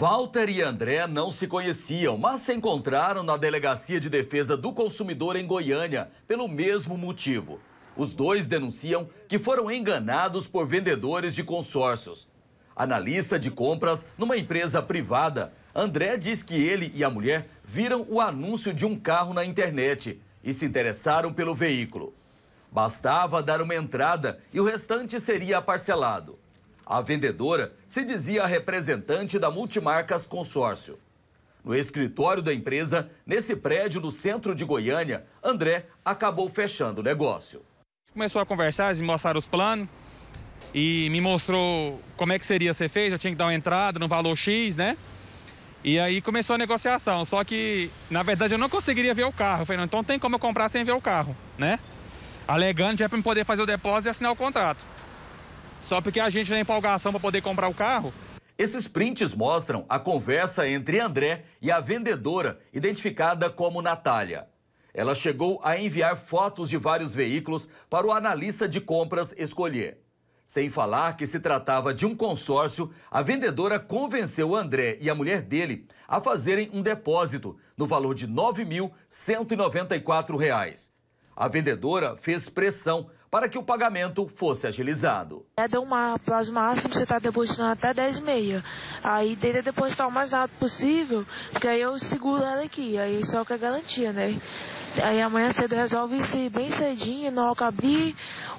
Walter e André não se conheciam, mas se encontraram na Delegacia de Defesa do Consumidor em Goiânia, pelo mesmo motivo. Os dois denunciam que foram enganados por vendedores de consórcios. Analista de compras numa empresa privada, André diz que ele e a mulher viram o anúncio de um carro na internet e se interessaram pelo veículo. Bastava dar uma entrada e o restante seria parcelado. A vendedora se dizia a representante da Multimarcas Consórcio. No escritório da empresa, nesse prédio no centro de Goiânia, André acabou fechando o negócio. Começou a conversar, eles me mostraram os planos e me mostrou como é que seria ser feito. Eu tinha que dar uma entrada no valor X, né? E aí começou a negociação, só que na verdade eu não conseguiria ver o carro. Eu falei, não, então tem como eu comprar sem ver o carro, né? Alegando já para poder fazer o depósito e assinar o contrato. Só porque a gente na empolgação para poder comprar o carro. Esses prints mostram a conversa entre André e a vendedora, identificada como Natália. Ela chegou a enviar fotos de vários veículos para o analista de compras escolher. Sem falar que se tratava de um consórcio, a vendedora convenceu André e a mulher dele a fazerem um depósito no valor de R$ 9.194. A vendedora fez pressão para que o pagamento fosse agilizado. É, de um prazo máximo, você está depositando até 10 e meia. Aí tenta depositar o mais rápido possível, porque aí eu seguro ela aqui, aí só é que é garantia, né? Aí amanhã cedo resolve se bem cedinho, não hora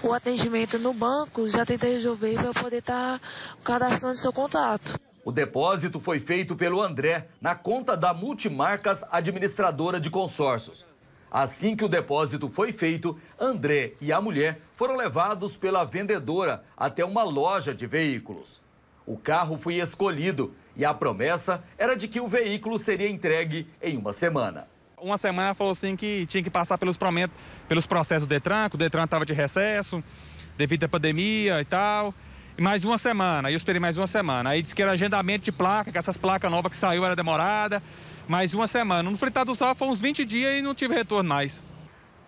o atendimento no banco, já tenta resolver para poder estar tá cadastrando seu contato. O depósito foi feito pelo André na conta da Multimarcas Administradora de Consórcios. Assim que o depósito foi feito, André e a mulher foram levados pela vendedora até uma loja de veículos. O carro foi escolhido e a promessa era de que o veículo seria entregue em uma semana. Uma semana falou assim que tinha que passar pelos, pelos processos do Detran, que o Detran estava de recesso devido à pandemia e tal. mais uma semana, aí eu esperei mais uma semana. Aí disse que era agendamento de placa, que essas placas novas que saiu era demorada mais uma semana. No Fritado Só foi uns 20 dias e não tive retorno mais.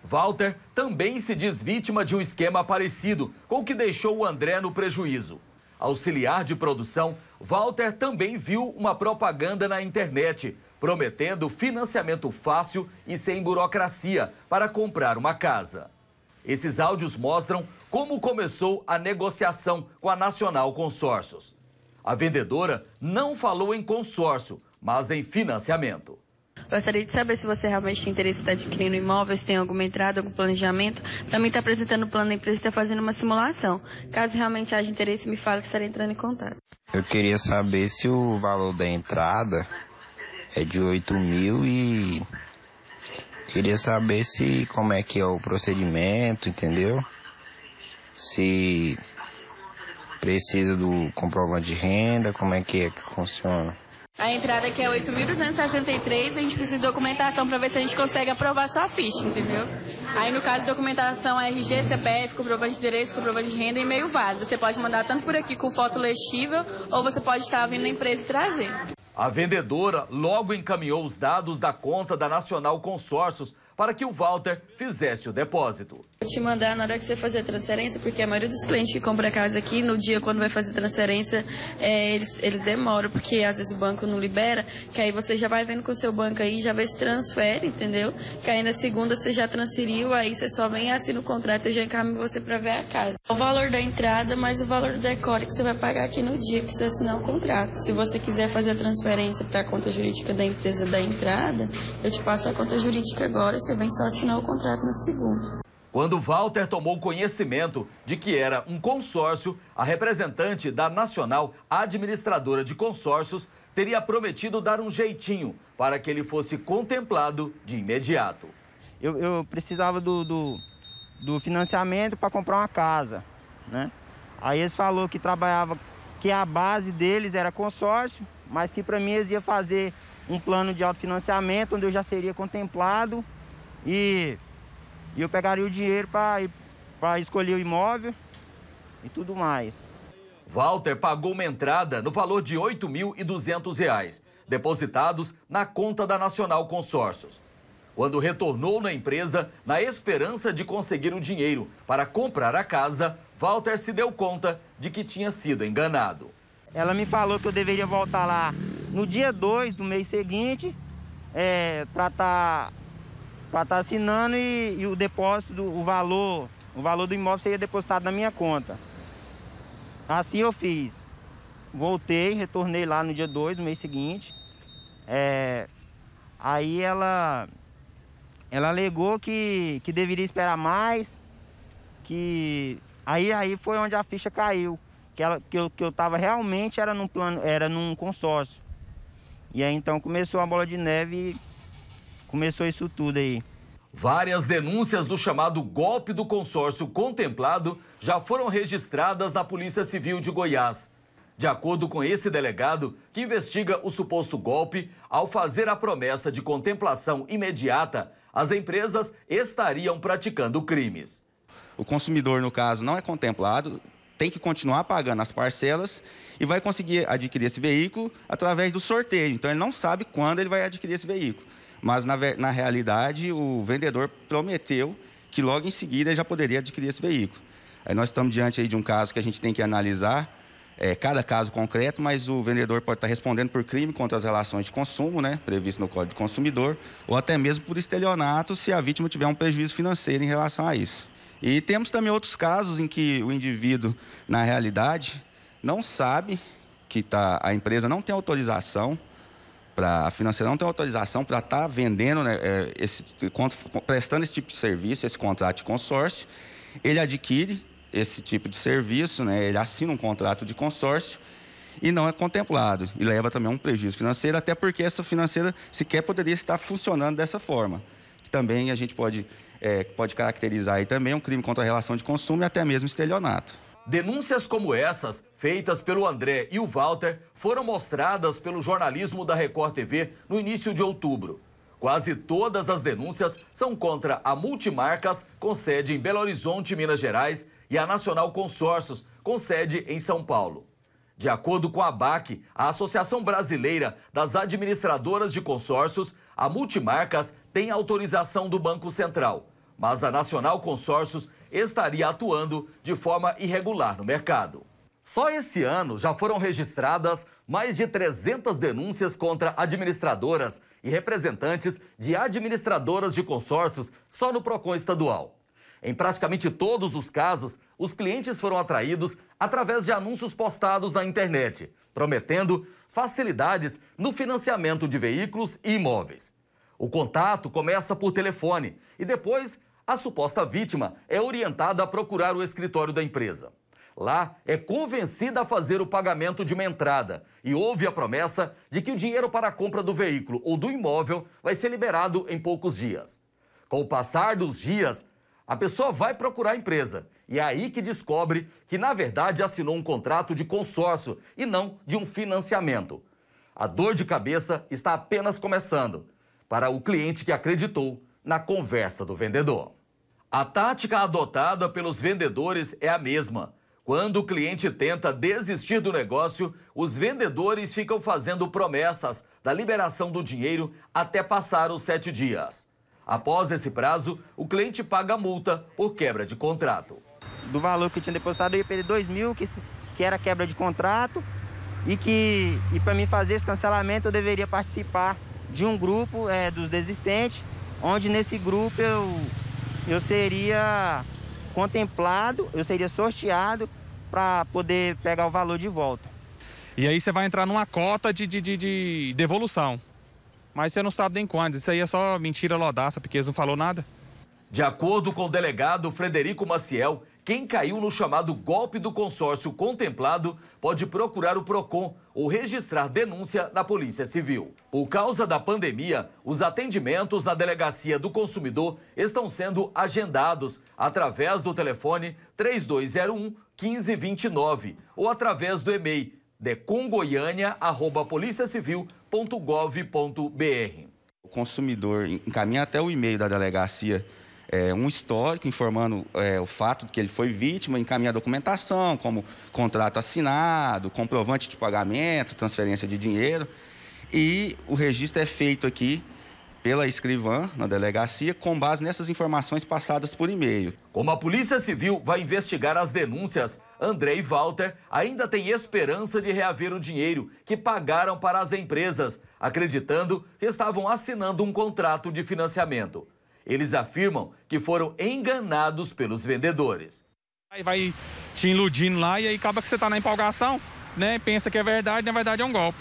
Walter também se diz vítima de um esquema parecido com o que deixou o André no prejuízo. Auxiliar de produção, Walter também viu uma propaganda na internet prometendo financiamento fácil e sem burocracia para comprar uma casa. Esses áudios mostram como começou a negociação com a Nacional Consórcios. A vendedora não falou em consórcio, mas em financiamento. Gostaria de saber se você realmente tem interesse em estar adquirindo imóveis, tem alguma entrada, algum planejamento. Também está apresentando o plano da empresa e está fazendo uma simulação. Caso realmente haja interesse, me fale que estarei entrando em contato. Eu queria saber se o valor da entrada é de 8 mil e queria saber se como é que é o procedimento, entendeu? Se precisa do comprovante de renda, como é que é que funciona entrada que é 8.263, a gente precisa de documentação para ver se a gente consegue aprovar sua ficha, entendeu? Aí no caso, documentação é RG, CPF, comprovante de endereço, comprovante de renda e meio válido. Você pode mandar tanto por aqui com foto legível ou você pode estar vindo na empresa e trazer. A vendedora logo encaminhou os dados da conta da Nacional Consórcios para que o Walter fizesse o depósito. Vou te mandar na hora que você fazer a transferência, porque a maioria dos clientes que compra casa aqui, no dia quando vai fazer transferência, é, eles, eles demoram, porque às vezes o banco não libera, que aí você já vai vendo com o seu banco aí, já vê se transfere, entendeu? Que aí na segunda você já transferiu, aí você só vem assina o contrato e já encaminha você para ver a casa. É o valor da entrada, mais o valor do decore que você vai pagar aqui no dia que você assinar o contrato. Se você quiser fazer a transferência para a conta jurídica da empresa da entrada, eu te passo a conta jurídica agora, vem só assinar o contrato na segunda. Quando Walter tomou conhecimento de que era um consórcio, a representante da Nacional Administradora de Consórcios teria prometido dar um jeitinho para que ele fosse contemplado de imediato. Eu, eu precisava do, do, do financiamento para comprar uma casa, né? Aí eles falou que trabalhava, que a base deles era consórcio, mas que para mim eles iam fazer um plano de autofinanciamento onde eu já seria contemplado e, e eu pegaria o dinheiro para escolher o imóvel e tudo mais. Walter pagou uma entrada no valor de R$ 8.200, depositados na conta da Nacional Consórcios. Quando retornou na empresa, na esperança de conseguir o dinheiro para comprar a casa, Walter se deu conta de que tinha sido enganado. Ela me falou que eu deveria voltar lá no dia 2 do mês seguinte é, para estar tá para estar tá assinando e, e, o depósito, o valor, o valor do imóvel seria depositado na minha conta. Assim eu fiz. Voltei, retornei lá no dia 2, no mês seguinte. É, aí ela, ela alegou que, que deveria esperar mais, que aí, aí foi onde a ficha caiu. Que, ela, que, eu, que eu tava realmente era num plano, era num consórcio. E aí então começou a bola de neve começou isso tudo aí. Várias denúncias do chamado golpe do consórcio contemplado já foram registradas na Polícia Civil de Goiás. De acordo com esse delegado, que investiga o suposto golpe, ao fazer a promessa de contemplação imediata, as empresas estariam praticando crimes. O consumidor, no caso, não é contemplado, tem que continuar pagando as parcelas e vai conseguir adquirir esse veículo através do sorteio. Então, ele não sabe quando ele vai adquirir esse veículo. Mas, na, na realidade, o vendedor prometeu que logo em seguida já poderia adquirir esse veículo. Aí nós estamos diante aí de um caso que a gente tem que analisar, é, cada caso concreto, mas o vendedor pode estar respondendo por crime contra as relações de consumo, né, previsto no Código do Consumidor, ou até mesmo por estelionato, se a vítima tiver um prejuízo financeiro em relação a isso. E temos também outros casos em que o indivíduo, na realidade, não sabe que tá, a empresa não tem autorização para a financeira não tem autorização para estar tá vendendo, né, é, esse, prestando esse tipo de serviço, esse contrato de consórcio. Ele adquire esse tipo de serviço, né, ele assina um contrato de consórcio e não é contemplado. E leva também um prejuízo financeiro, até porque essa financeira sequer poderia estar funcionando dessa forma. Também a gente pode, é, pode caracterizar aí também um crime contra a relação de consumo e até mesmo estelionato. Denúncias como essas, feitas pelo André e o Walter, foram mostradas pelo jornalismo da Record TV no início de outubro. Quase todas as denúncias são contra a Multimarcas, com sede em Belo Horizonte, Minas Gerais, e a Nacional Consórcios, com sede em São Paulo. De acordo com a ABAC, a Associação Brasileira das Administradoras de Consórcios, a Multimarcas tem autorização do Banco Central mas a Nacional Consórcios estaria atuando de forma irregular no mercado. Só esse ano já foram registradas mais de 300 denúncias contra administradoras e representantes de administradoras de consórcios só no PROCON estadual. Em praticamente todos os casos, os clientes foram atraídos através de anúncios postados na internet, prometendo facilidades no financiamento de veículos e imóveis. O contato começa por telefone e depois a suposta vítima é orientada a procurar o escritório da empresa. Lá, é convencida a fazer o pagamento de uma entrada e ouve a promessa de que o dinheiro para a compra do veículo ou do imóvel vai ser liberado em poucos dias. Com o passar dos dias, a pessoa vai procurar a empresa e é aí que descobre que, na verdade, assinou um contrato de consórcio e não de um financiamento. A dor de cabeça está apenas começando para o cliente que acreditou na conversa do vendedor. A tática adotada pelos vendedores é a mesma. Quando o cliente tenta desistir do negócio, os vendedores ficam fazendo promessas da liberação do dinheiro até passar os sete dias. Após esse prazo, o cliente paga multa por quebra de contrato. Do valor que tinha depositado, eu ia perder 2 mil, que, que era quebra de contrato, e que e para mim fazer esse cancelamento eu deveria participar de um grupo é, dos desistentes onde nesse grupo eu, eu seria contemplado, eu seria sorteado para poder pegar o valor de volta. E aí você vai entrar numa cota de, de, de, de devolução. Mas você não sabe nem quando. Isso aí é só mentira lodaça, porque eles não falou nada. De acordo com o delegado Frederico Maciel, quem caiu no chamado golpe do consórcio contemplado pode procurar o Procon ou registrar denúncia na Polícia Civil. Por causa da pandemia, os atendimentos na Delegacia do Consumidor estão sendo agendados através do telefone 3201 1529 ou através do e-mail decungoiania@policiacivil.gov.br. O consumidor encaminha até o e-mail da delegacia é, um histórico informando é, o fato de que ele foi vítima, encaminhar documentação, como contrato assinado, comprovante de pagamento, transferência de dinheiro. E o registro é feito aqui pela escrivã na delegacia com base nessas informações passadas por e-mail. Como a Polícia Civil vai investigar as denúncias, André e Walter ainda têm esperança de reaver o dinheiro que pagaram para as empresas, acreditando que estavam assinando um contrato de financiamento. Eles afirmam que foram enganados pelos vendedores. Aí vai te iludindo lá e aí acaba que você está na empolgação, né? Pensa que é verdade, na verdade é um golpe.